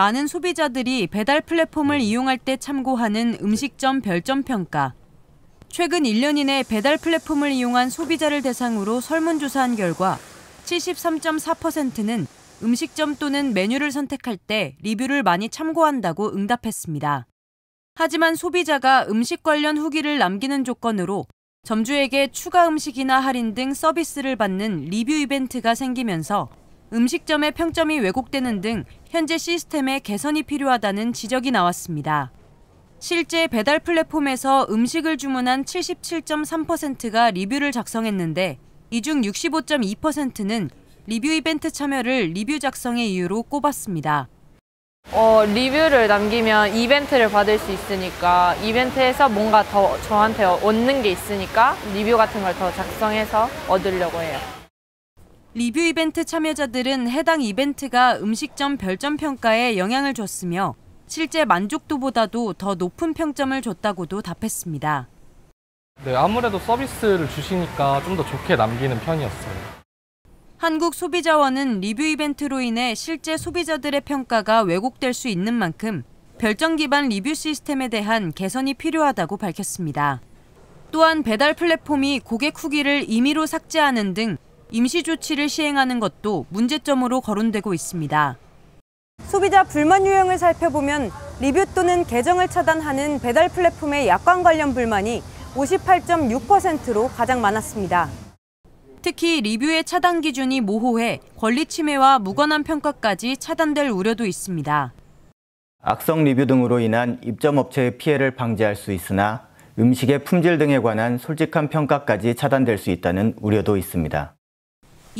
많은 소비자들이 배달 플랫폼을 네. 이용할 때 참고하는 음식점 별점 평가. 최근 1년 이내 배달 플랫폼을 이용한 소비자를 대상으로 설문조사한 결과 73.4%는 음식점 또는 메뉴를 선택할 때 리뷰를 많이 참고한다고 응답했습니다. 하지만 소비자가 음식 관련 후기를 남기는 조건으로 점주에게 추가 음식이나 할인 등 서비스를 받는 리뷰 이벤트가 생기면서 음식점의 평점이 왜곡되는 등 현재 시스템의 개선이 필요하다는 지적이 나왔습니다. 실제 배달 플랫폼에서 음식을 주문한 77.3%가 리뷰를 작성했는데 이 중 65.2%는 리뷰 이벤트 참여를 리뷰 작성의 이유로 꼽았습니다. 어, 리뷰를 남기면 이벤트를 받을 수 있으니까 이벤트에서 뭔가 더 저한테 얻는 게 있으니까 리뷰 같은 걸 더 작성해서 얻으려고 해요. 리뷰 이벤트 참여자들은 해당 이벤트가 음식점 별점 평가에 영향을 줬으며 실제 만족도보다도 더 높은 평점을 줬다고도 답했습니다. 네, 아무래도 서비스를 주시니까 좀 더 좋게 남기는 편이었어요. 한국소비자원은 리뷰 이벤트로 인해 실제 소비자들의 평가가 왜곡될 수 있는 만큼 별점 기반 리뷰 시스템에 대한 개선이 필요하다고 밝혔습니다. 또한 배달 플랫폼이 고객 후기를 임의로 삭제하는 등 임시 조치를 시행하는 것도 문제점으로 거론되고 있습니다. 소비자 불만 유형을 살펴보면 리뷰 또는 계정을 차단하는 배달 플랫폼의 약관 관련 불만이 58.6%로 가장 많았습니다. 특히 리뷰의 차단 기준이 모호해 권리 침해와 무관한 평가까지 차단될 우려도 있습니다. 악성 리뷰 등으로 인한 입점업체의 피해를 방지할 수 있으나 음식의 품질 등에 관한 솔직한 평가까지 차단될 수 있다는 우려도 있습니다.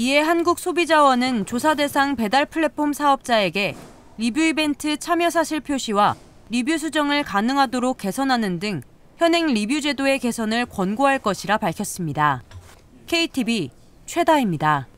이에 한국소비자원은 조사 대상 배달 플랫폼 사업자에게 리뷰 이벤트 참여 사실 표시와 리뷰 수정을 가능하도록 개선하는 등 현행 리뷰 제도의 개선을 권고할 것이라 밝혔습니다. KTV 최다입니다.